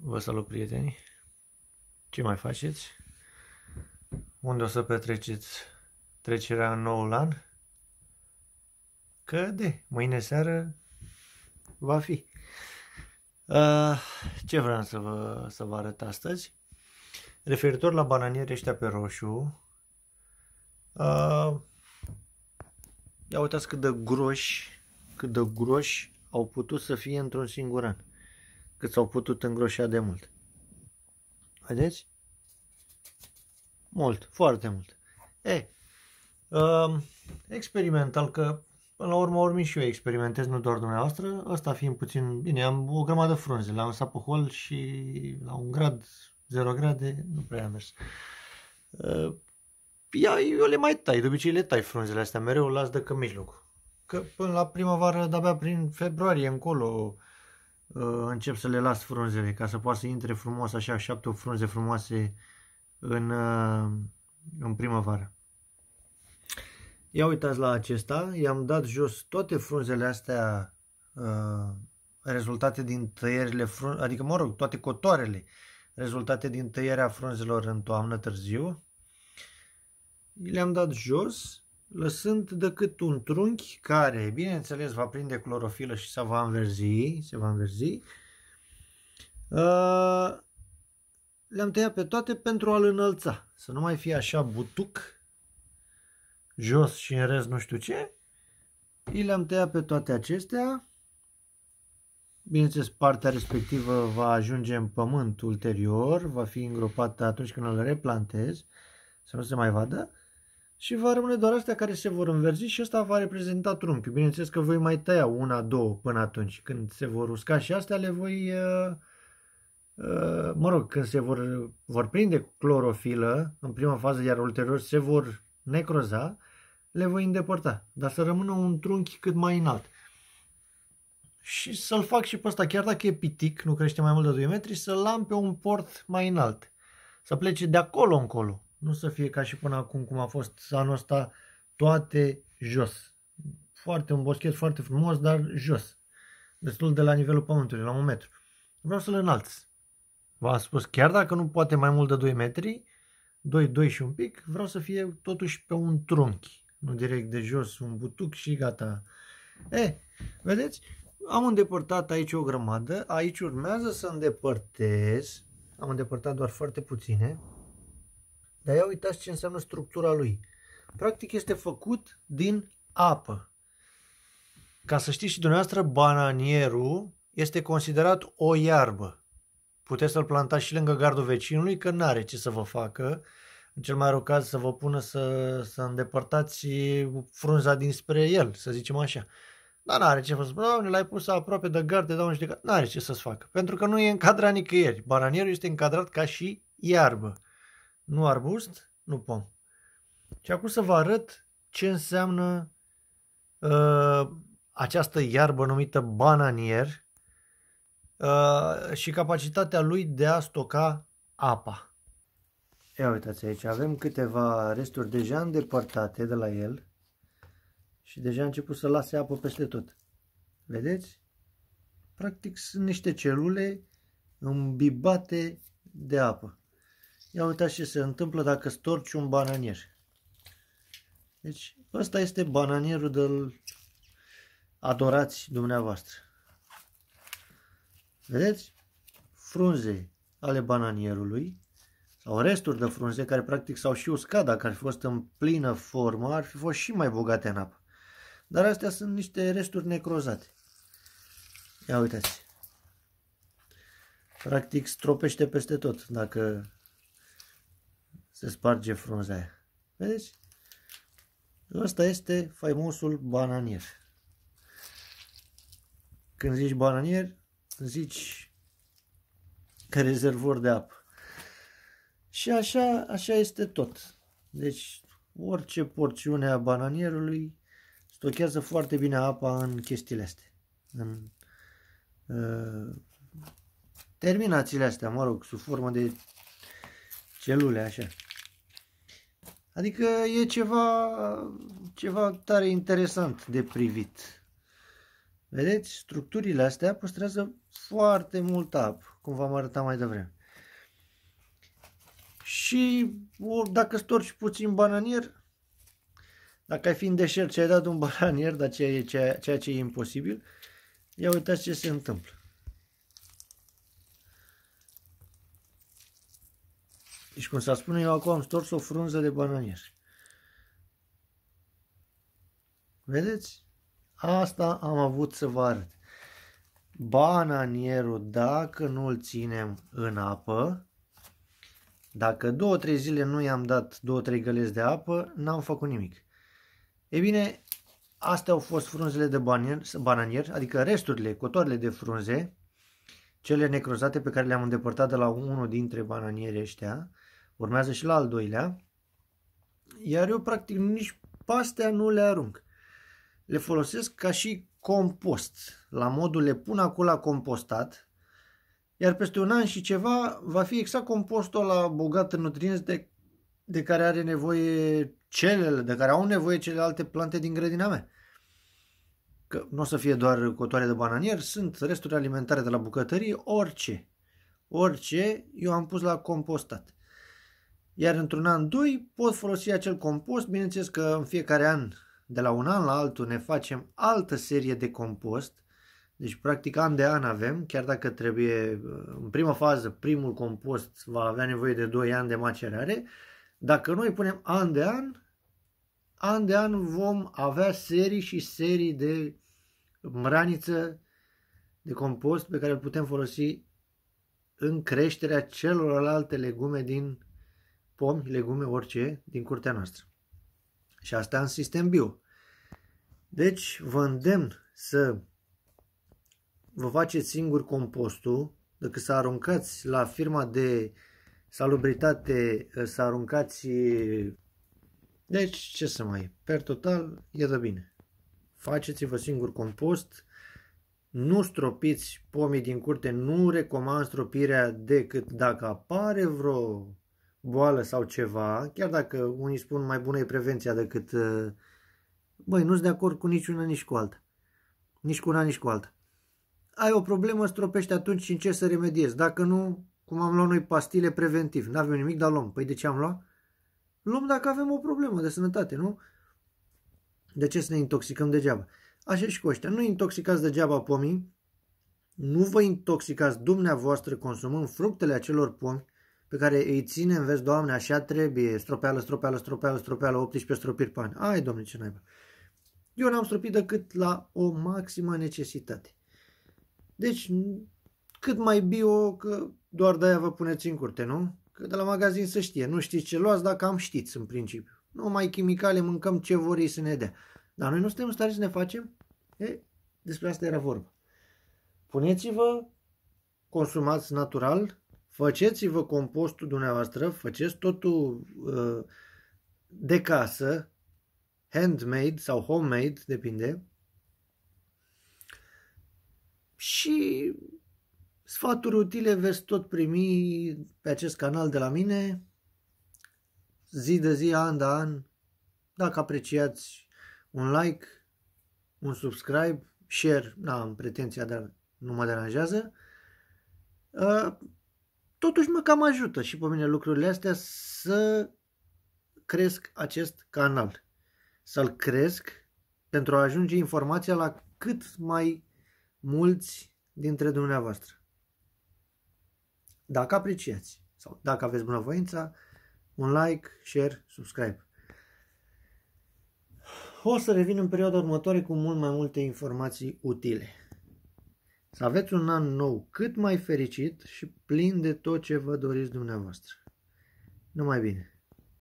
Vă salut, prieteni! Ce mai faceți? Unde o să petreceți trecerea în noul an? Că de, mâine seară va fi. Uh, ce vreau să vă, să vă arăt astăzi? Referitor la bananieri ăștia pe roșu, uh, ia uitați cât de groși, cât de groși au putut să fie într-un singur an cât s-au putut îngroșa de mult. Vedeți? Mult, foarte mult. E, uh, experimental, că până la urmă urmi și eu experimentez, nu doar dumneavoastră, ăsta fiind puțin, bine, am o grămadă frunze, l am lăsat pe hol și la un grad, 0 grade, nu prea am mers. Uh, ia, eu le mai tai, de obicei le tai frunzele astea, mereu las de că mijloc. Că până la primăvară, de-abia prin februarie încolo, Uh, încep să le las frunzele ca să poată să intre frumos așa șapte frunze frumoase în, uh, în primăvară. Ia uitați la acesta, i-am dat jos toate frunzele astea uh, rezultate din tăierile frunze, adică mă rog, toate cotoarele rezultate din tăierea frunzelor în toamnă târziu. Le-am dat jos lăsând decât un trunchi care, bineînțeles, va prinde clorofilă și se va înverzi, se va înverzi. Uh, le-am tăiat pe toate pentru a-l înălța, să nu mai fie așa butuc, jos și în rest nu știu ce. I le-am tăiat pe toate acestea. Bineînțeles, partea respectivă va ajunge în pământ ulterior, va fi îngropată atunci când îl replantez, să nu se mai vadă și va rămâne doar astea care se vor înverzi și ăsta va reprezenta trunchiul. Bineînțeles că voi mai tăia una, două până atunci. Când se vor usca și astea le voi, uh, uh, mă rog, când se vor, vor prinde clorofilă în prima fază, iar ulterior se vor necroza, le voi îndepărta. Dar să rămână un trunchi cât mai înalt. Și să-l fac și pe ăsta, chiar dacă e pitic, nu crește mai mult de 2 metri, să-l am pe un port mai înalt. Să plece de acolo încolo, nu să fie ca și până acum, cum a fost anul ăsta, toate jos. Foarte un boschet foarte frumos, dar jos. Destul de la nivelul pământului, la un metru. Vreau să le înalți. V-am spus, chiar dacă nu poate mai mult de 2 metri, 2, 2 și un pic, vreau să fie totuși pe un trunchi, nu direct de jos, un butuc și gata. E, vedeți? Am îndepărtat aici o grămadă, aici urmează să îndepărtez, am îndepărtat doar foarte puține, dar ia uitați ce înseamnă structura lui. Practic este făcut din apă. Ca să știți și dumneavoastră, bananierul este considerat o iarbă. Puteți să-l plantați și lângă gardul vecinului, că n-are ce să vă facă. În cel mai rău caz să vă pună să, să îndepărtați frunza dinspre el, să zicem așa. Dar n-are ce să spun, doamne, l-ai pus aproape de gard, te dau un judecat. N-are ce să-ți facă, pentru că nu e încadrat nicăieri. Bananierul este încadrat ca și iarbă nu arbust, nu pom. Și acum să vă arăt ce înseamnă uh, această iarbă numită bananier uh, și capacitatea lui de a stoca apa. Ia uitați aici, avem câteva resturi deja îndepărtate de la el și deja a început să lase apă peste tot. Vedeți? Practic sunt niște celule îmbibate de apă. Ia uitați ce se întâmplă dacă storci un bananier. Deci, ăsta este bananierul de adorați dumneavoastră. Vedeți? Frunze ale bananierului sau resturi de frunze care practic s-au și uscat, dacă ar fi fost în plină formă, ar fi fost și mai bogate în apă. Dar astea sunt niște resturi necrozate. Ia uitați. Practic stropește peste tot dacă se sparge frunza aia. Vedeți? Ăsta este faimosul bananier. Când zici bananier, zici că rezervor de apă. Și așa, așa este tot. Deci, orice porțiune a bananierului stochează foarte bine apa în chestiile astea. În uh, terminațiile astea, mă rog, sub formă de celule, așa. Adică e ceva, ceva tare interesant de privit. Vedeți? Structurile astea păstrează foarte mult apă, cum v-am arătat mai devreme. Și or, dacă storci puțin bananier, dacă ai fi în deșert și ai dat un bananier, dar ceea, ceea ce e imposibil, ia uitați ce se întâmplă. Deci, cum s-a spune, eu acum am stors o frunză de bananier. Vedeți? Asta am avut să vă arăt. Bananierul, dacă nu îl ținem în apă, dacă două, trei zile nu i-am dat două, trei găleți de apă, n-am făcut nimic. E bine, astea au fost frunzele de bananier, adică resturile, cotoarele de frunze, cele necrozate pe care le-am îndepărtat de la unul dintre bananieri ăștia, Urmează și la al doilea. Iar eu, practic, nici pastea nu le arunc. Le folosesc ca și compost. La modul le pun acolo la compostat, iar peste un an și ceva va fi exact compostul la bogat în nutrienți de, de care are nevoie celele, de care au nevoie celelalte plante din grădina mea. Că nu o să fie doar cotoare de bananier, sunt resturi alimentare de la bucătărie, orice. Orice eu am pus la compostat. Iar într-un an, doi, pot folosi acel compost. Bineînțeles că în fiecare an, de la un an la altul, ne facem altă serie de compost. Deci, practic, an de an avem, chiar dacă trebuie, în prima fază, primul compost va avea nevoie de 2 ani de macerare. Dacă noi punem an de an, an de an vom avea serii și serii de mraniță de compost pe care îl putem folosi în creșterea celorlalte legume din pomi, legume, orice din curtea noastră. Și asta în sistem bio. Deci vă îndemn să vă faceți singur compostul, decât să aruncați la firma de salubritate, să aruncați... Deci, ce să mai... Per total, e de bine. Faceți-vă singur compost, nu stropiți pomii din curte, nu recomand stropirea decât dacă apare vreo boală sau ceva, chiar dacă unii spun mai bună e prevenția decât... Uh, băi, nu sunt de acord cu niciuna, nici cu alta. Nici cu una, nici cu alta. Ai o problemă, stropește atunci și încerci să remediezi. Dacă nu, cum am luat noi pastile preventiv. N-avem nimic, dar luăm. Păi de ce am luat? Luăm dacă avem o problemă de sănătate, nu? De ce să ne intoxicăm degeaba? Așa și cu ăștia. Nu intoxicați degeaba pomii. Nu vă intoxicați dumneavoastră consumând fructele acelor pomi pe care îi ținem, vezi, Doamne, așa trebuie, stropeală, stropeală, stropeală, stropeală, 18 stropiri pe an. Ai, Doamne, ce naiba. Eu n-am stropit decât la o maximă necesitate. Deci, cât mai bio, că doar de-aia vă puneți în curte, nu? Că de la magazin să știe. Nu știți ce luați, dacă am știți în principiu. Nu mai chimicale, mâncăm ce vor ei să ne dea. Dar noi nu suntem în stare să ne facem? E, despre asta era vorba. Puneți-vă, consumați natural, Faceți-vă compostul dumneavoastră, faceți totul uh, de casă, handmade sau homemade, depinde. Și sfaturi utile veți tot primi pe acest canal de la mine, zi de zi, an de an. Dacă apreciați un like, un subscribe, share, n-am pretenția, dar nu mă deranjează. Uh, totuși mă cam ajută și pe mine lucrurile astea să cresc acest canal. Să-l cresc pentru a ajunge informația la cât mai mulți dintre dumneavoastră. Dacă apreciați sau dacă aveți bunăvoința, un like, share, subscribe. O să revin în perioada următoare cu mult mai multe informații utile. Să aveți un an nou cât mai fericit și plin de tot ce vă doriți dumneavoastră. Numai bine!